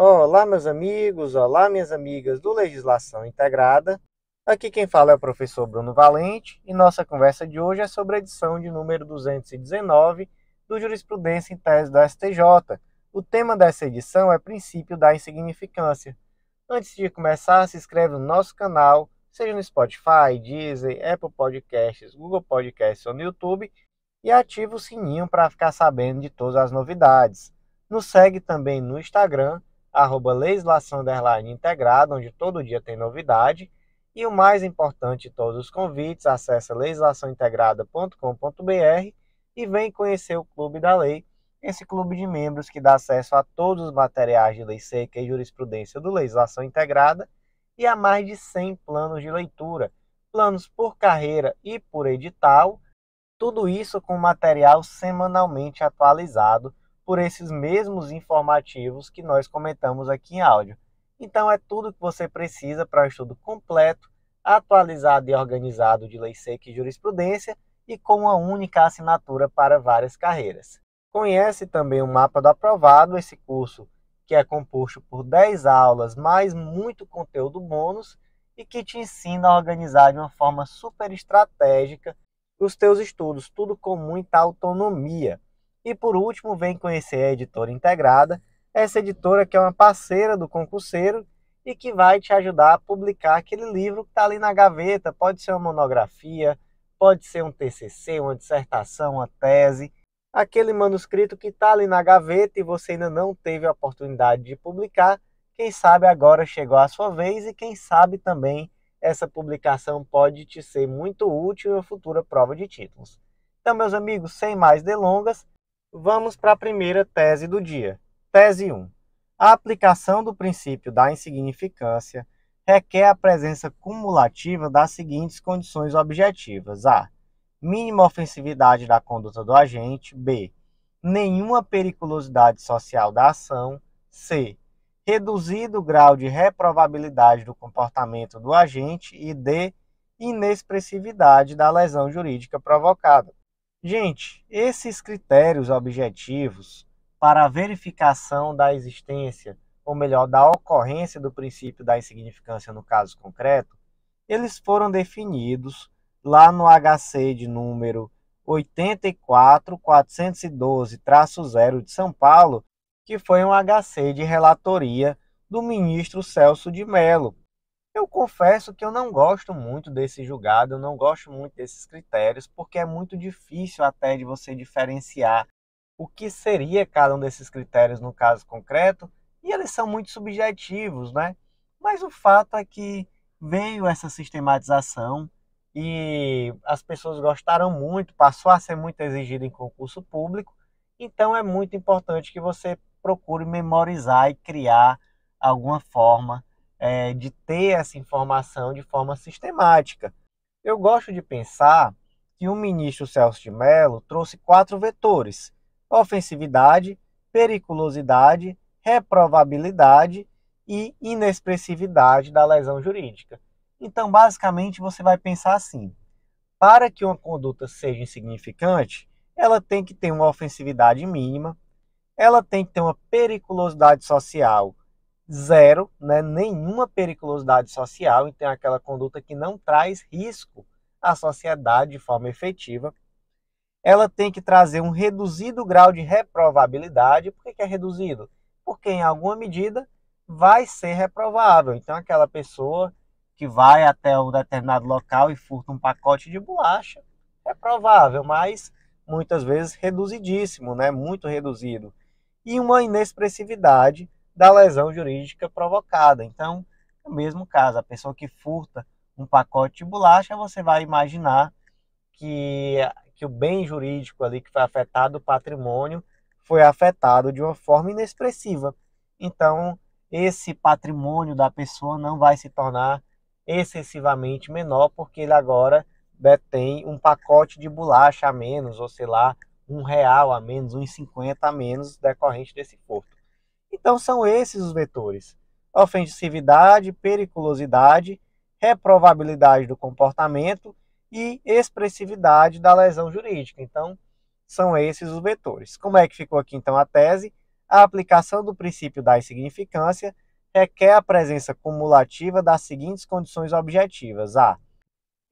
Olá, meus amigos, olá, minhas amigas do Legislação Integrada. Aqui quem fala é o professor Bruno Valente e nossa conversa de hoje é sobre a edição de número 219 do Jurisprudência em Tese do STJ. O tema dessa edição é Princípio da Insignificância. Antes de começar, se inscreve no nosso canal, seja no Spotify, Deezer, Apple Podcasts, Google Podcasts ou no YouTube, e ativa o sininho para ficar sabendo de todas as novidades. Nos segue também no Instagram, arroba legislação underline integrada, onde todo dia tem novidade. E o mais importante todos os convites, acesse legislaçãointegrada.com.br e vem conhecer o Clube da Lei, esse clube de membros que dá acesso a todos os materiais de lei seca e jurisprudência do Legislação Integrada e a mais de 100 planos de leitura, planos por carreira e por edital, tudo isso com material semanalmente atualizado por esses mesmos informativos que nós comentamos aqui em áudio. Então, é tudo que você precisa para um estudo completo, atualizado e organizado de lei seca e jurisprudência e com uma única assinatura para várias carreiras. Conhece também o Mapa do Aprovado, esse curso que é composto por 10 aulas, mais muito conteúdo bônus e que te ensina a organizar de uma forma super estratégica os teus estudos, tudo com muita autonomia. E por último, vem conhecer a editora integrada, essa editora que é uma parceira do concurseiro e que vai te ajudar a publicar aquele livro que está ali na gaveta. Pode ser uma monografia, pode ser um TCC, uma dissertação, uma tese, aquele manuscrito que está ali na gaveta e você ainda não teve a oportunidade de publicar. Quem sabe agora chegou a sua vez e quem sabe também essa publicação pode te ser muito útil em uma futura prova de títulos. Então, meus amigos, sem mais delongas, Vamos para a primeira tese do dia. Tese 1. A aplicação do princípio da insignificância requer a presença cumulativa das seguintes condições objetivas: a. Mínima ofensividade da conduta do agente, b. Nenhuma periculosidade social da ação, c. Reduzido grau de reprovabilidade do comportamento do agente e d. Inexpressividade da lesão jurídica provocada. Gente, esses critérios objetivos para a verificação da existência, ou melhor, da ocorrência do princípio da insignificância no caso concreto, eles foram definidos lá no HC de número 84412-0 de São Paulo, que foi um HC de relatoria do ministro Celso de Mello, eu confesso que eu não gosto muito desse julgado, eu não gosto muito desses critérios, porque é muito difícil até de você diferenciar o que seria cada um desses critérios no caso concreto, e eles são muito subjetivos, né? Mas o fato é que veio essa sistematização e as pessoas gostaram muito, passou a ser muito exigido em concurso público, então é muito importante que você procure memorizar e criar alguma forma é, de ter essa informação de forma sistemática. Eu gosto de pensar que o ministro Celso de Mello trouxe quatro vetores: ofensividade, periculosidade, reprovabilidade e inexpressividade da lesão jurídica. Então, basicamente, você vai pensar assim: para que uma conduta seja insignificante, ela tem que ter uma ofensividade mínima, ela tem que ter uma periculosidade social zero, né, nenhuma periculosidade social, então é aquela conduta que não traz risco à sociedade de forma efetiva. Ela tem que trazer um reduzido grau de reprovabilidade. Por que, que é reduzido? Porque em alguma medida vai ser reprovável. Então aquela pessoa que vai até um determinado local e furta um pacote de bolacha é provável, mas muitas vezes reduzidíssimo, né? Muito reduzido. E uma inexpressividade da lesão jurídica provocada. Então, no é mesmo caso, a pessoa que furta um pacote de bolacha, você vai imaginar que, que o bem jurídico ali que foi afetado, o patrimônio, foi afetado de uma forma inexpressiva. Então, esse patrimônio da pessoa não vai se tornar excessivamente menor, porque ele agora detém um pacote de bolacha a menos, ou sei lá, um real a menos, uns 50 a menos decorrente desse furto. Então são esses os vetores: ofensividade, periculosidade, reprovabilidade do comportamento e expressividade da lesão jurídica. Então são esses os vetores. Como é que ficou aqui então a tese? A aplicação do princípio da insignificância requer a presença cumulativa das seguintes condições objetivas: a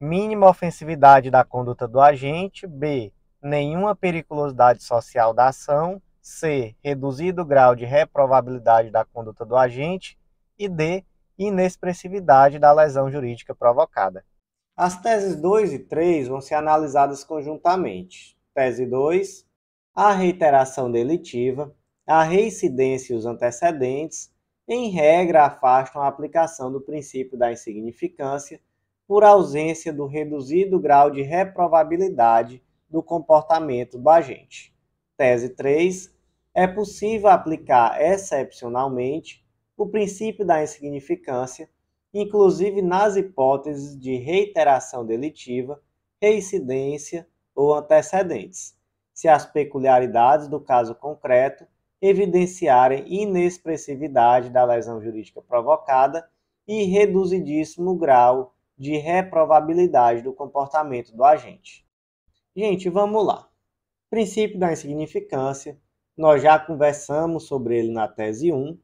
mínima ofensividade da conduta do agente, b nenhuma periculosidade social da ação, C. Reduzido grau de reprovabilidade da conduta do agente. E D. Inexpressividade da lesão jurídica provocada. As teses 2 e 3 vão ser analisadas conjuntamente. Tese 2. A reiteração delitiva, a reincidência e os antecedentes, em regra, afastam a aplicação do princípio da insignificância por ausência do reduzido grau de reprovabilidade do comportamento do agente. Tese 3 é possível aplicar excepcionalmente o princípio da insignificância, inclusive nas hipóteses de reiteração delitiva, reincidência ou antecedentes, se as peculiaridades do caso concreto evidenciarem inexpressividade da lesão jurídica provocada e reduzidíssimo grau de reprovabilidade do comportamento do agente. Gente, vamos lá. Princípio da insignificância nós já conversamos sobre ele na tese 1,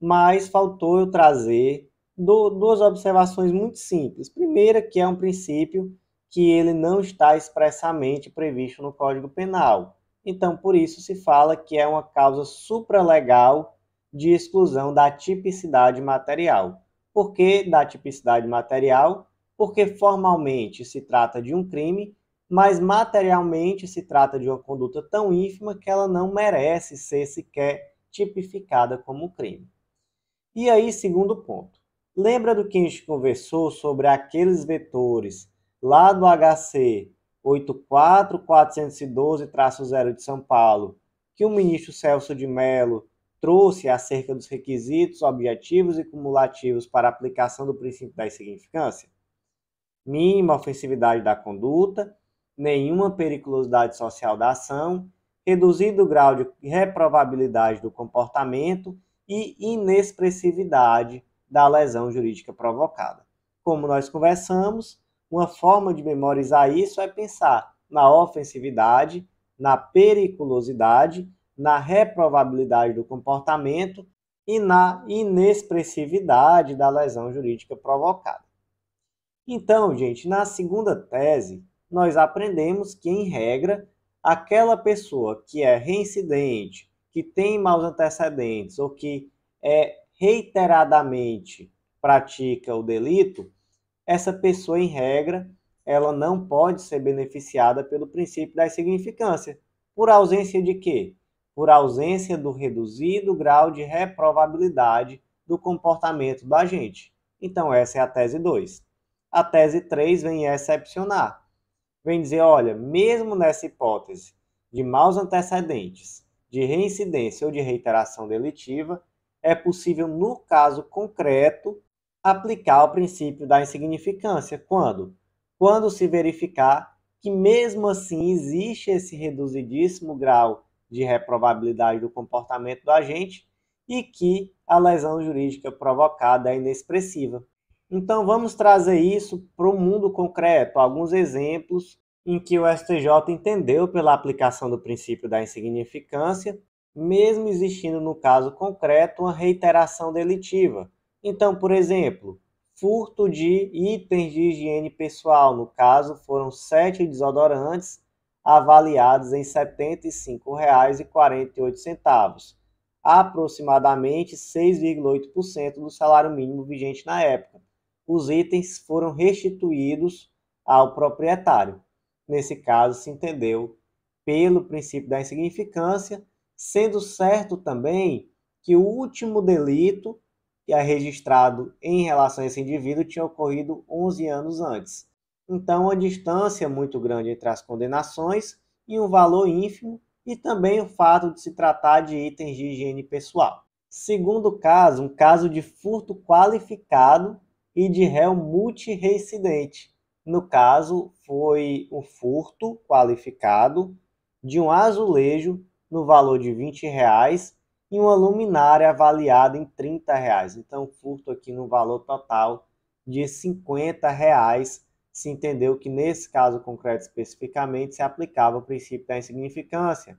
mas faltou eu trazer duas observações muito simples. Primeira, que é um princípio que ele não está expressamente previsto no Código Penal. Então, por isso se fala que é uma causa supralegal de exclusão da tipicidade material. Por que da tipicidade material? Porque formalmente se trata de um crime, mas materialmente se trata de uma conduta tão ínfima que ela não merece ser sequer tipificada como crime. E aí, segundo ponto. Lembra do que a gente conversou sobre aqueles vetores lá do HC 84412-0 de São Paulo, que o ministro Celso de Mello trouxe acerca dos requisitos objetivos e cumulativos para aplicação do princípio da insignificância? Mínima ofensividade da conduta, nenhuma periculosidade social da ação, reduzido o grau de reprovabilidade do comportamento e inexpressividade da lesão jurídica provocada. Como nós conversamos, uma forma de memorizar isso é pensar na ofensividade, na periculosidade, na reprovabilidade do comportamento e na inexpressividade da lesão jurídica provocada. Então, gente, na segunda tese, nós aprendemos que, em regra, aquela pessoa que é reincidente, que tem maus antecedentes ou que é reiteradamente pratica o delito, essa pessoa, em regra, ela não pode ser beneficiada pelo princípio da insignificância. Por ausência de quê? Por ausência do reduzido grau de reprovabilidade do comportamento do agente. Então, essa é a tese 2. A tese 3 vem excepcionar vem dizer, olha, mesmo nessa hipótese de maus antecedentes, de reincidência ou de reiteração delitiva, é possível, no caso concreto, aplicar o princípio da insignificância. Quando? Quando se verificar que, mesmo assim, existe esse reduzidíssimo grau de reprobabilidade do comportamento do agente e que a lesão jurídica provocada é inexpressiva. Então vamos trazer isso para o mundo concreto, alguns exemplos em que o STJ entendeu pela aplicação do princípio da insignificância, mesmo existindo no caso concreto uma reiteração delitiva. Então, por exemplo, furto de itens de higiene pessoal, no caso foram sete desodorantes avaliados em R$ 75,48, aproximadamente 6,8% do salário mínimo vigente na época os itens foram restituídos ao proprietário. Nesse caso, se entendeu pelo princípio da insignificância, sendo certo também que o último delito que é registrado em relação a esse indivíduo tinha ocorrido 11 anos antes. Então, a distância muito grande entre as condenações e um valor ínfimo, e também o fato de se tratar de itens de higiene pessoal. Segundo caso, um caso de furto qualificado e de réu multirecidente. No caso, foi o um furto qualificado de um azulejo no valor de 20 reais e uma luminária avaliada em 30 reais. Então, furto aqui no valor total de 50 reais. Se entendeu que nesse caso concreto especificamente se aplicava o princípio da insignificância.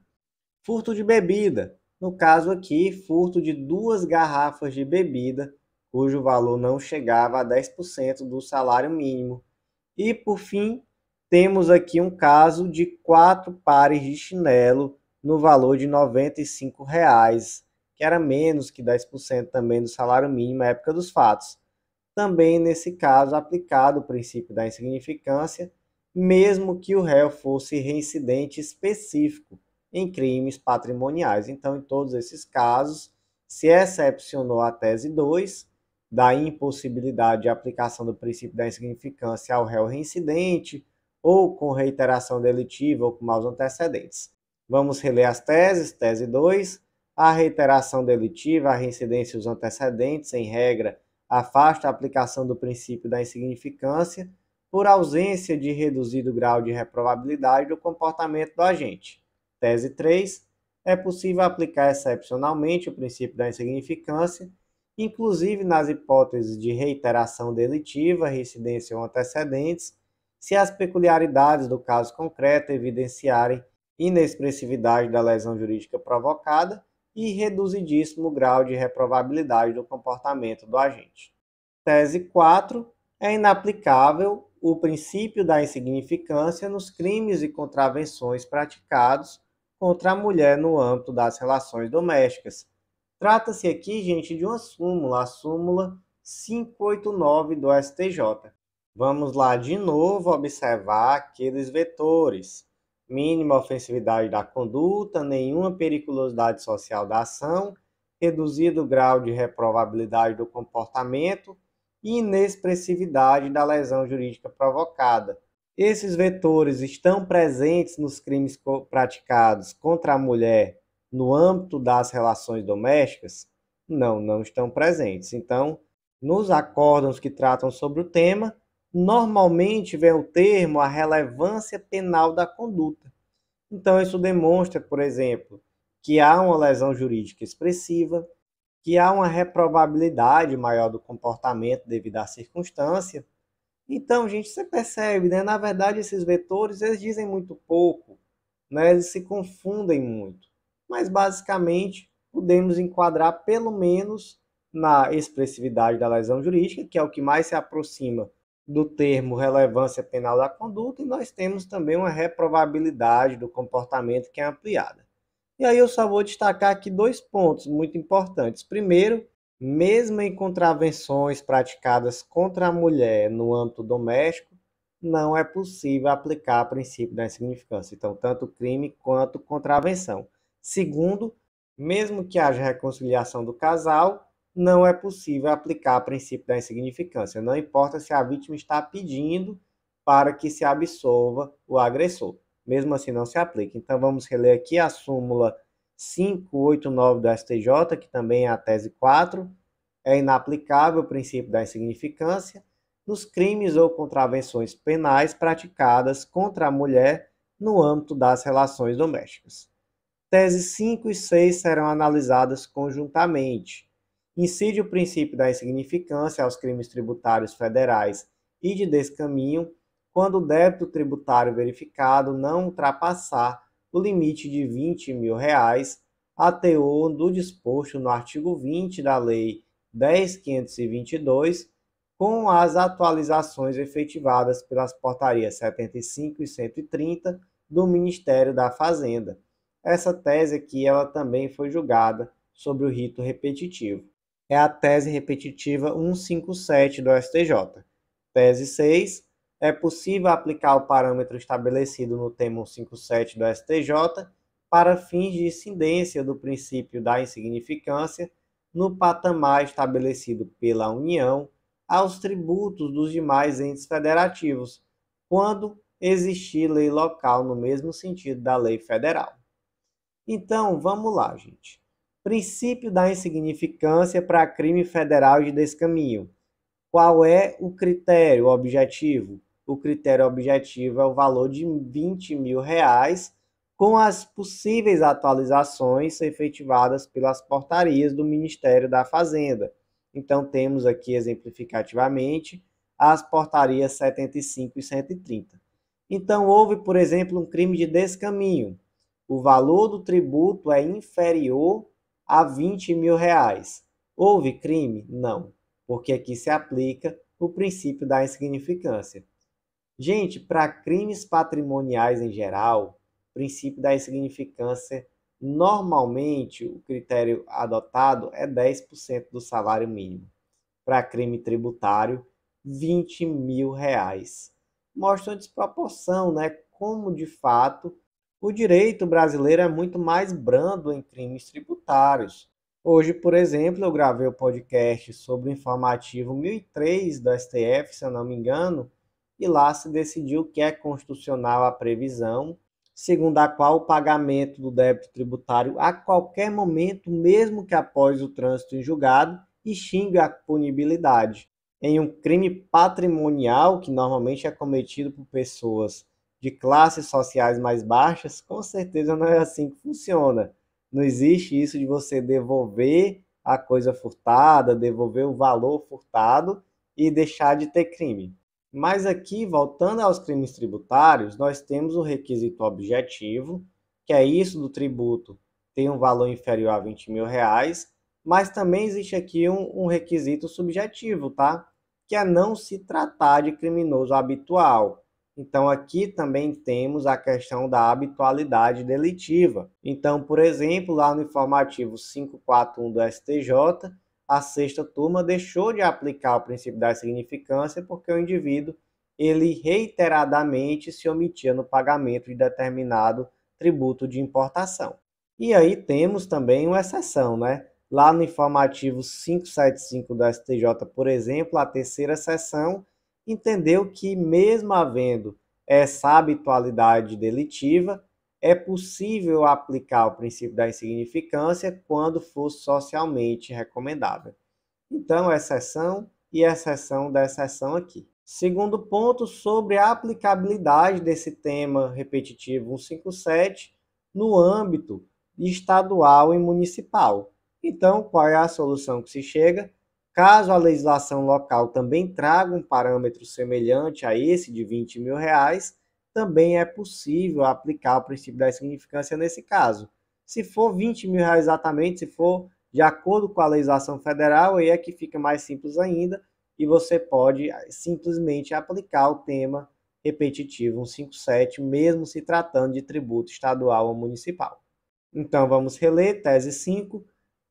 Furto de bebida. No caso aqui, furto de duas garrafas de bebida cujo valor não chegava a 10% do salário mínimo. E, por fim, temos aqui um caso de quatro pares de chinelo no valor de R$ 95,00, que era menos que 10% também do salário mínimo à época dos fatos. Também nesse caso aplicado o princípio da insignificância, mesmo que o réu fosse reincidente específico em crimes patrimoniais. Então, em todos esses casos, se excepcionou a tese 2, da impossibilidade de aplicação do princípio da insignificância ao réu reincidente ou com reiteração delitiva ou com maus antecedentes. Vamos reler as teses, tese 2. A reiteração delitiva, a reincidência e os antecedentes, em regra, afasta a aplicação do princípio da insignificância por ausência de reduzido grau de reprovabilidade do comportamento do agente. Tese 3. É possível aplicar excepcionalmente o princípio da insignificância inclusive nas hipóteses de reiteração delitiva, reincidência ou antecedentes, se as peculiaridades do caso concreto evidenciarem inexpressividade da lesão jurídica provocada e reduzidíssimo grau de reprovabilidade do comportamento do agente. Tese 4. É inaplicável o princípio da insignificância nos crimes e contravenções praticados contra a mulher no âmbito das relações domésticas, Trata-se aqui, gente, de uma súmula, a súmula 589 do STJ. Vamos lá de novo observar aqueles vetores. Mínima ofensividade da conduta, nenhuma periculosidade social da ação, reduzido grau de reprovabilidade do comportamento e inexpressividade da lesão jurídica provocada. Esses vetores estão presentes nos crimes praticados contra a mulher no âmbito das relações domésticas? Não, não estão presentes. Então, nos acordos que tratam sobre o tema, normalmente vem o termo a relevância penal da conduta. Então, isso demonstra, por exemplo, que há uma lesão jurídica expressiva, que há uma reprobabilidade maior do comportamento devido à circunstância. Então, gente, você percebe, né? Na verdade, esses vetores, eles dizem muito pouco, né? Eles se confundem muito mas basicamente podemos enquadrar pelo menos na expressividade da lesão jurídica, que é o que mais se aproxima do termo relevância penal da conduta, e nós temos também uma reprovabilidade do comportamento que é ampliada. E aí eu só vou destacar aqui dois pontos muito importantes. Primeiro, mesmo em contravenções praticadas contra a mulher no âmbito doméstico, não é possível aplicar o princípio da insignificância. Então, tanto crime quanto contravenção. Segundo, mesmo que haja reconciliação do casal, não é possível aplicar o princípio da insignificância, não importa se a vítima está pedindo para que se absolva o agressor. Mesmo assim, não se aplica. Então, vamos reler aqui a súmula 589 do STJ, que também é a tese 4. É inaplicável o princípio da insignificância nos crimes ou contravenções penais praticadas contra a mulher no âmbito das relações domésticas teses 5 e 6 serão analisadas conjuntamente. Incide o princípio da insignificância aos crimes tributários federais e de descaminho quando o débito tributário verificado não ultrapassar o limite de R$ 20 mil reais, a teor do disposto no artigo 20 da Lei 10.522, com as atualizações efetivadas pelas portarias 75 e 130 do Ministério da Fazenda essa tese aqui ela também foi julgada sobre o rito repetitivo. É a tese repetitiva 157 do STJ. Tese 6. É possível aplicar o parâmetro estabelecido no tema 157 do STJ para fins de incidência do princípio da insignificância no patamar estabelecido pela União aos tributos dos demais entes federativos, quando existir lei local no mesmo sentido da lei federal. Então, vamos lá, gente. Princípio da insignificância para crime federal de descaminho. Qual é o critério objetivo? O critério objetivo é o valor de 20 mil reais com as possíveis atualizações efetivadas pelas portarias do Ministério da Fazenda. Então, temos aqui exemplificativamente as portarias 75 e 130. Então, houve, por exemplo, um crime de descaminho o valor do tributo é inferior a 20 mil reais. Houve crime? Não, porque aqui se aplica o princípio da insignificância. Gente, para crimes patrimoniais em geral, o princípio da insignificância, normalmente o critério adotado é 10% do salário mínimo. Para crime tributário, 20 mil reais. Mostra uma desproporção, né? Como de fato o direito brasileiro é muito mais brando em crimes tributários. Hoje, por exemplo, eu gravei o um podcast sobre o informativo 1003 do STF, se eu não me engano, e lá se decidiu que é constitucional a previsão segundo a qual o pagamento do débito tributário a qualquer momento, mesmo que após o trânsito em julgado, extingue a punibilidade. Em um crime patrimonial, que normalmente é cometido por pessoas de classes sociais mais baixas, com certeza não é assim que funciona. Não existe isso de você devolver a coisa furtada, devolver o valor furtado e deixar de ter crime. Mas aqui, voltando aos crimes tributários, nós temos o requisito objetivo, que é isso do tributo tem um valor inferior a 20 mil reais, mas também existe aqui um, um requisito subjetivo, tá? Que é não se tratar de criminoso habitual. Então, aqui também temos a questão da habitualidade delitiva. Então, por exemplo, lá no informativo 541 do STJ, a sexta turma deixou de aplicar o princípio da significância porque o indivíduo ele reiteradamente se omitia no pagamento de determinado tributo de importação. E aí temos também uma exceção, né? Lá no informativo 575 do STJ, por exemplo, a terceira seção entendeu que, mesmo havendo essa habitualidade delitiva, é possível aplicar o princípio da insignificância quando for socialmente recomendável. Então, exceção e exceção da exceção aqui. Segundo ponto, sobre a aplicabilidade desse tema repetitivo 157 no âmbito estadual e municipal. Então, qual é a solução que se chega? Caso a legislação local também traga um parâmetro semelhante a esse de 20 mil reais, também é possível aplicar o princípio da insignificância nesse caso. Se for 20 mil reais exatamente, se for de acordo com a legislação federal, aí é que fica mais simples ainda e você pode ah, simplesmente aplicar o tema repetitivo 157, mesmo se tratando de tributo estadual ou municipal. Então vamos reler tese 5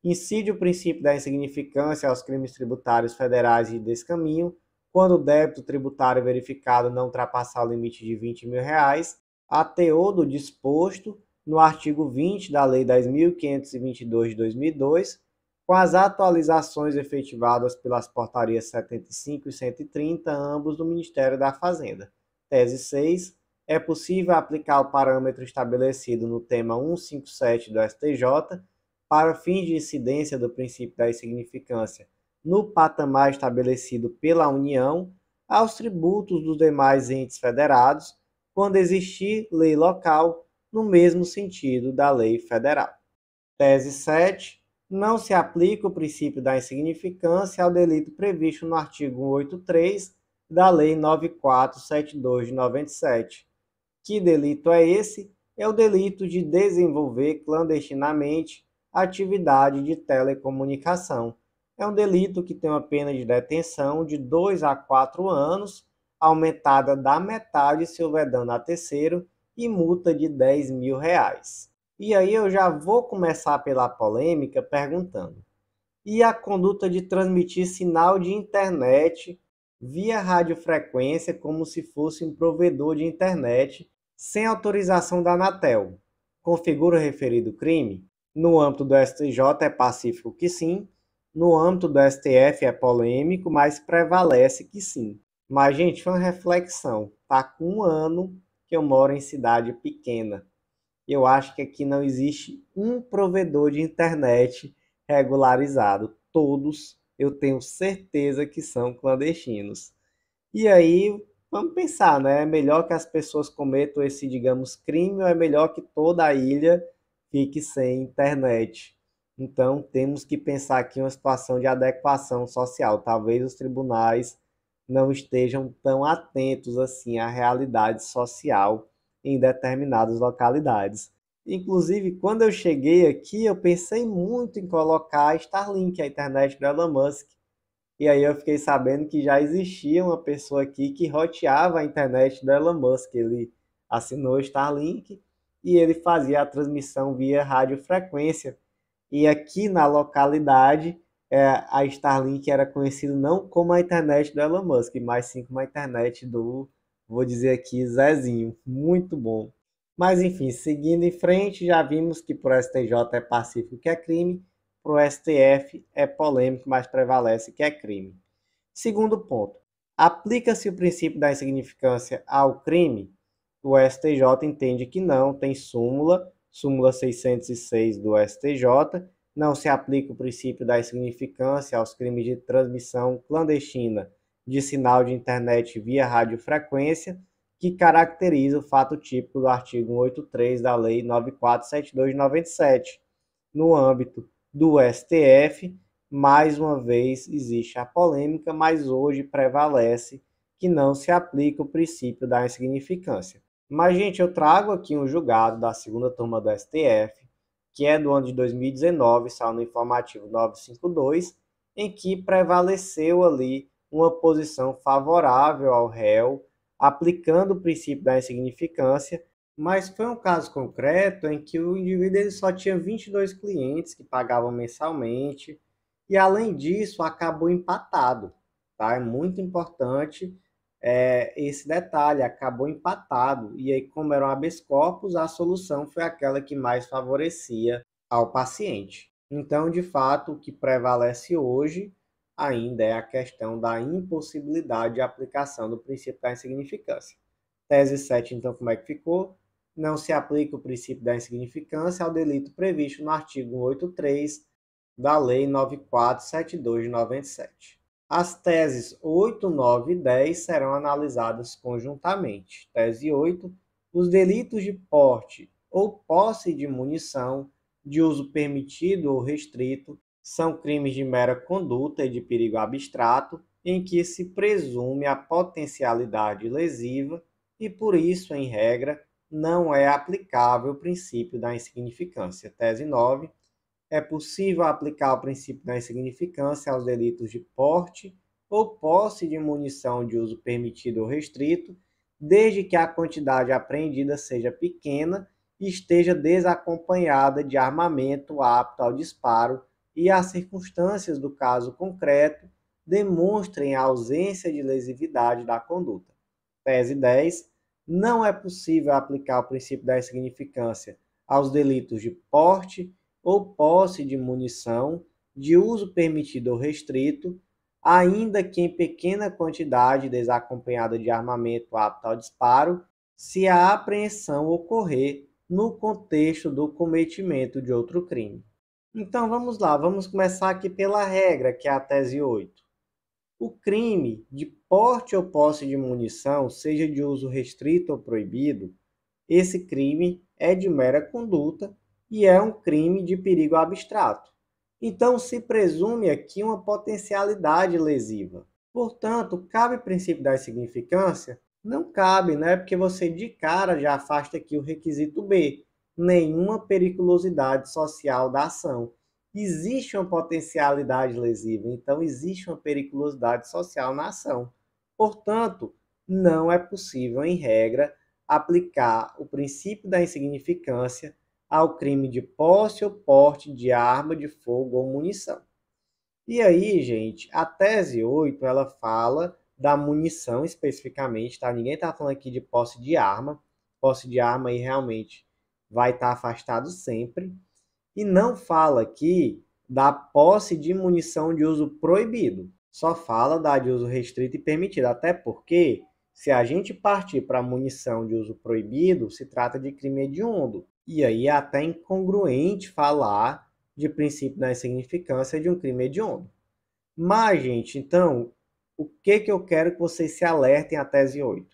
incide o princípio da insignificância aos crimes tributários federais de desse caminho, quando o débito tributário verificado não ultrapassar o limite de 20 mil reais, a teor do disposto no artigo 20 da Lei 10.522 de 2002, com as atualizações efetivadas pelas portarias 75 e 130, ambos do Ministério da Fazenda. Tese 6. É possível aplicar o parâmetro estabelecido no tema 157 do STJ para fins de incidência do princípio da insignificância no patamar estabelecido pela União aos tributos dos demais entes federados, quando existir lei local no mesmo sentido da lei federal. Tese 7. Não se aplica o princípio da insignificância ao delito previsto no artigo 183 da Lei 9472 de 97. Que delito é esse? É o delito de desenvolver clandestinamente atividade de telecomunicação. É um delito que tem uma pena de detenção de 2 a 4 anos, aumentada da metade se houver dano a terceiro, e multa de 10 mil reais. E aí eu já vou começar pela polêmica perguntando: e a conduta de transmitir sinal de internet via radiofrequência como se fosse um provedor de internet sem autorização da Anatel? Configura o referido crime? No âmbito do STJ é pacífico que sim, no âmbito do STF é polêmico, mas prevalece que sim. Mas, gente, foi uma reflexão. Tá com um ano que eu moro em cidade pequena. Eu acho que aqui não existe um provedor de internet regularizado. Todos eu tenho certeza que são clandestinos. E aí, vamos pensar, né? É melhor que as pessoas cometam esse, digamos, crime ou é melhor que toda a ilha fique sem internet. Então, temos que pensar aqui uma situação de adequação social. Talvez os tribunais não estejam tão atentos assim à realidade social em determinadas localidades. Inclusive, quando eu cheguei aqui, eu pensei muito em colocar Starlink, a internet do Elon Musk. E aí eu fiquei sabendo que já existia uma pessoa aqui que roteava a internet do Elon Musk. Ele assinou Starlink e ele fazia a transmissão via radiofrequência. E aqui na localidade, é, a Starlink era conhecida não como a internet do Elon Musk, mas sim como a internet do, vou dizer aqui, Zezinho. Muito bom. Mas enfim, seguindo em frente, já vimos que para o STJ é pacífico que é crime, para o STF é polêmico, mas prevalece que é crime. Segundo ponto, aplica-se o princípio da insignificância ao crime? o STJ entende que não, tem súmula, súmula 606 do STJ, não se aplica o princípio da insignificância aos crimes de transmissão clandestina de sinal de internet via radiofrequência, que caracteriza o fato típico do artigo 183 da Lei 9472 de 97. No âmbito do STF, mais uma vez existe a polêmica, mas hoje prevalece que não se aplica o princípio da insignificância. Mas, gente, eu trago aqui um julgado da segunda turma do STF, que é do ano de 2019, saiu no informativo 952, em que prevaleceu ali uma posição favorável ao réu, aplicando o princípio da insignificância, mas foi um caso concreto em que o indivíduo ele só tinha 22 clientes que pagavam mensalmente, e além disso acabou empatado. Tá? É muito importante é, esse detalhe, acabou empatado. E aí, como era um habeas corpus, a solução foi aquela que mais favorecia ao paciente. Então, de fato, o que prevalece hoje ainda é a questão da impossibilidade de aplicação do princípio da insignificância. Tese 7, então, como é que ficou? Não se aplica o princípio da insignificância ao delito previsto no artigo 183 da Lei 9472 de 97. As teses 8, 9 e 10 serão analisadas conjuntamente. Tese 8. Os delitos de porte ou posse de munição de uso permitido ou restrito são crimes de mera conduta e de perigo abstrato em que se presume a potencialidade lesiva e, por isso, em regra, não é aplicável o princípio da insignificância. Tese 9 é possível aplicar o princípio da insignificância aos delitos de porte ou posse de munição de uso permitido ou restrito, desde que a quantidade apreendida seja pequena e esteja desacompanhada de armamento apto ao disparo e as circunstâncias do caso concreto demonstrem a ausência de lesividade da conduta. Tese 10. Não é possível aplicar o princípio da insignificância aos delitos de porte ou posse de munição de uso permitido ou restrito, ainda que em pequena quantidade desacompanhada de armamento apto ao disparo, se a apreensão ocorrer no contexto do cometimento de outro crime. Então vamos lá, vamos começar aqui pela regra, que é a tese 8. O crime de porte ou posse de munição, seja de uso restrito ou proibido, esse crime é de mera conduta e é um crime de perigo abstrato. Então, se presume aqui uma potencialidade lesiva. Portanto, cabe princípio da significância? Não cabe, né? Porque você de cara já afasta aqui o requisito B, nenhuma periculosidade social da ação. Existe uma potencialidade lesiva, então existe uma periculosidade social na ação. Portanto, não é possível, em regra, aplicar o princípio da insignificância ao crime de posse ou porte de arma de fogo ou munição. E aí, gente, a tese 8, ela fala da munição especificamente, tá? Ninguém tá falando aqui de posse de arma. Posse de arma aí realmente vai estar tá afastado sempre. E não fala aqui da posse de munição de uso proibido. Só fala da de uso restrito e permitido, até porque se a gente partir para munição de uso proibido, se trata de crime hediondo. E aí é até incongruente falar de princípio da insignificância de um crime hediondo. Mas, gente, então, o que, que eu quero que vocês se alertem à tese 8?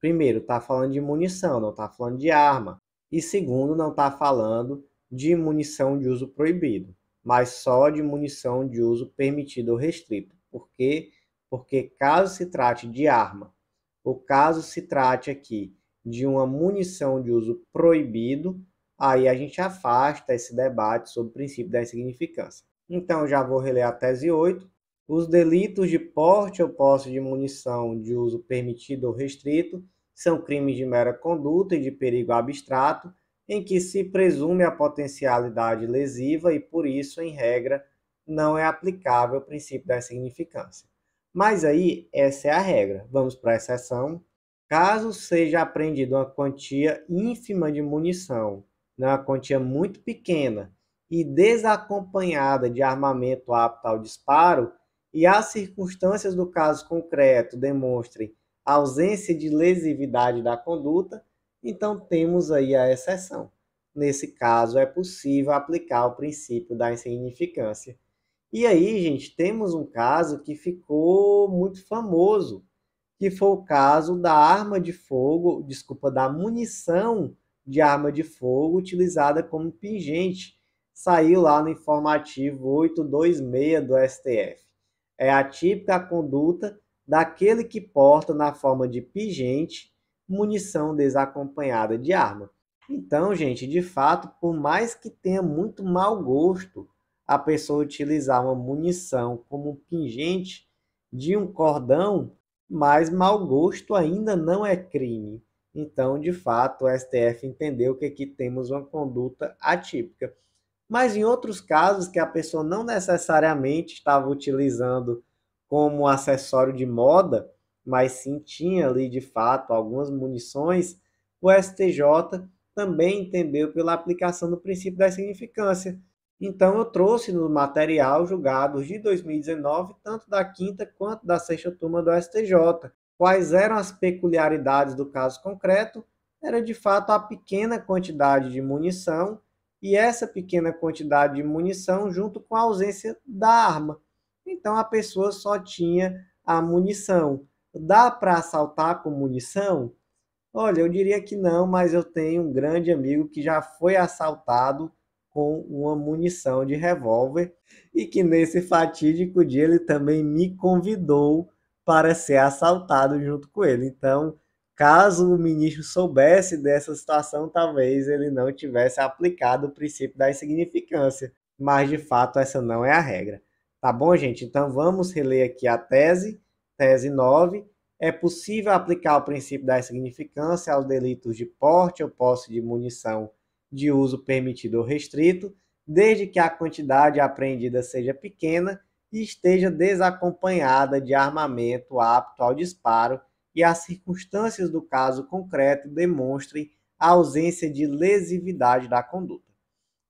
Primeiro, está falando de munição, não está falando de arma. E segundo, não está falando de munição de uso proibido, mas só de munição de uso permitido ou restrito. Por quê? Porque caso se trate de arma, ou caso se trate aqui de uma munição de uso proibido, aí a gente afasta esse debate sobre o princípio da insignificância. Então, já vou reler a tese 8. Os delitos de porte ou posse de munição de uso permitido ou restrito são crimes de mera conduta e de perigo abstrato, em que se presume a potencialidade lesiva e, por isso, em regra, não é aplicável o princípio da insignificância. Mas aí, essa é a regra. Vamos para a exceção. Caso seja apreendida uma quantia ínfima de munição né, uma quantia muito pequena e desacompanhada de armamento apto ao disparo, e as circunstâncias do caso concreto demonstrem ausência de lesividade da conduta, então temos aí a exceção. Nesse caso, é possível aplicar o princípio da insignificância. E aí, gente, temos um caso que ficou muito famoso, que foi o caso da arma de fogo, desculpa, da munição de arma de fogo utilizada como pingente, saiu lá no informativo 826 do STF. É atípica típica conduta daquele que porta na forma de pingente munição desacompanhada de arma. Então, gente, de fato, por mais que tenha muito mau gosto a pessoa utilizar uma munição como pingente de um cordão, mas mau gosto ainda não é crime. Então, de fato, o STF entendeu que aqui temos uma conduta atípica. Mas em outros casos que a pessoa não necessariamente estava utilizando como acessório de moda, mas sim tinha ali de fato algumas munições, o STJ também entendeu pela aplicação do princípio da significância. Então eu trouxe no material julgados de 2019, tanto da quinta quanto da sexta turma do STJ quais eram as peculiaridades do caso concreto, era de fato a pequena quantidade de munição e essa pequena quantidade de munição junto com a ausência da arma. Então a pessoa só tinha a munição. Dá para assaltar com munição? Olha, eu diria que não, mas eu tenho um grande amigo que já foi assaltado com uma munição de revólver e que nesse fatídico dia ele também me convidou para ser assaltado junto com ele. Então, caso o ministro soubesse dessa situação, talvez ele não tivesse aplicado o princípio da insignificância. Mas, de fato, essa não é a regra. Tá bom, gente? Então, vamos reler aqui a tese, tese 9. É possível aplicar o princípio da insignificância aos delitos de porte ou posse de munição de uso permitido ou restrito, desde que a quantidade apreendida seja pequena e esteja desacompanhada de armamento apto ao disparo e as circunstâncias do caso concreto demonstrem a ausência de lesividade da conduta.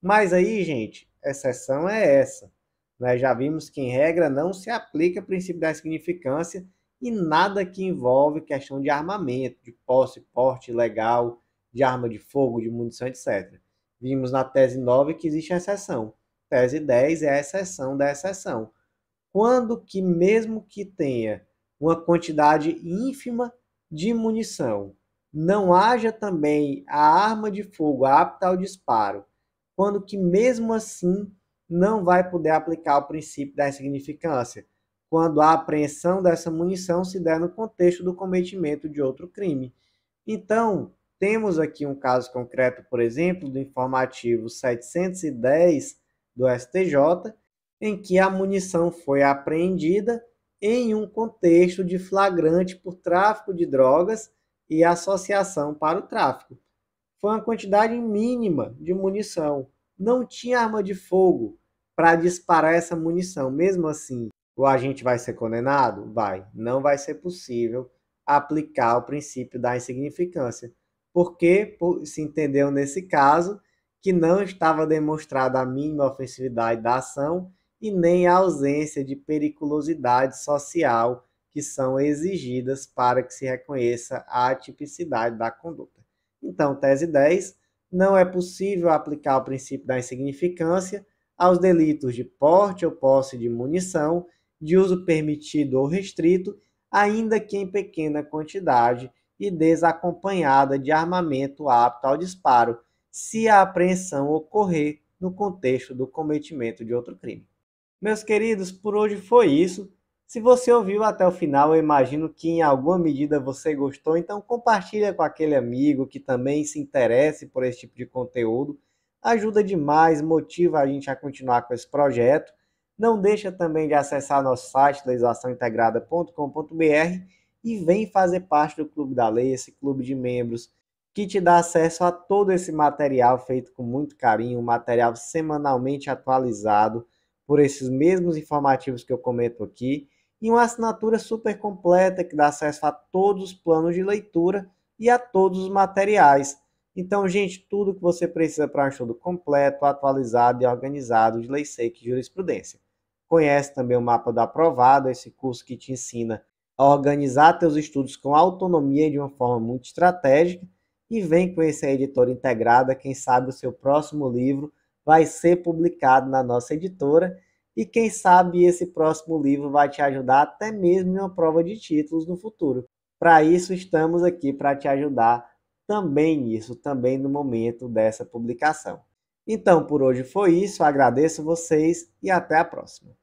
Mas aí, gente, exceção é essa. Né? Já vimos que, em regra, não se aplica o princípio da significância e nada que envolve questão de armamento, de posse, porte ilegal, de arma de fogo, de munição, etc. Vimos na tese 9 que existe exceção. Tese 10 é a exceção da exceção quando que mesmo que tenha uma quantidade ínfima de munição, não haja também a arma de fogo apta ao disparo, quando que mesmo assim não vai poder aplicar o princípio da insignificância, quando a apreensão dessa munição se der no contexto do cometimento de outro crime. Então, temos aqui um caso concreto, por exemplo, do informativo 710 do STJ, em que a munição foi apreendida em um contexto de flagrante por tráfico de drogas e associação para o tráfico. Foi uma quantidade mínima de munição. Não tinha arma de fogo para disparar essa munição. Mesmo assim, o agente vai ser condenado? Vai. Não vai ser possível aplicar o princípio da insignificância. Porque se entendeu nesse caso que não estava demonstrada a mínima ofensividade da ação e nem a ausência de periculosidade social que são exigidas para que se reconheça a atipicidade da conduta. Então, tese 10, não é possível aplicar o princípio da insignificância aos delitos de porte ou posse de munição, de uso permitido ou restrito, ainda que em pequena quantidade e desacompanhada de armamento apto ao disparo, se a apreensão ocorrer no contexto do cometimento de outro crime. Meus queridos, por hoje foi isso. Se você ouviu até o final, eu imagino que em alguma medida você gostou, então compartilha com aquele amigo que também se interesse por esse tipo de conteúdo. Ajuda demais, motiva a gente a continuar com esse projeto. Não deixa também de acessar nosso site legislaçãointegrada.com.br e vem fazer parte do Clube da Lei, esse clube de membros que te dá acesso a todo esse material feito com muito carinho, material semanalmente atualizado por esses mesmos informativos que eu comento aqui, e uma assinatura super completa que dá acesso a todos os planos de leitura e a todos os materiais. Então, gente, tudo que você precisa para um estudo completo, atualizado e organizado de lei seca e jurisprudência. Conhece também o mapa do aprovado, esse curso que te ensina a organizar teus estudos com autonomia e de uma forma muito estratégica. E vem conhecer a editora integrada, quem sabe o seu próximo livro vai ser publicado na nossa editora. E quem sabe esse próximo livro vai te ajudar até mesmo em uma prova de títulos no futuro. Para isso, estamos aqui para te ajudar também nisso, também no momento dessa publicação. Então, por hoje foi isso. Agradeço vocês e até a próxima.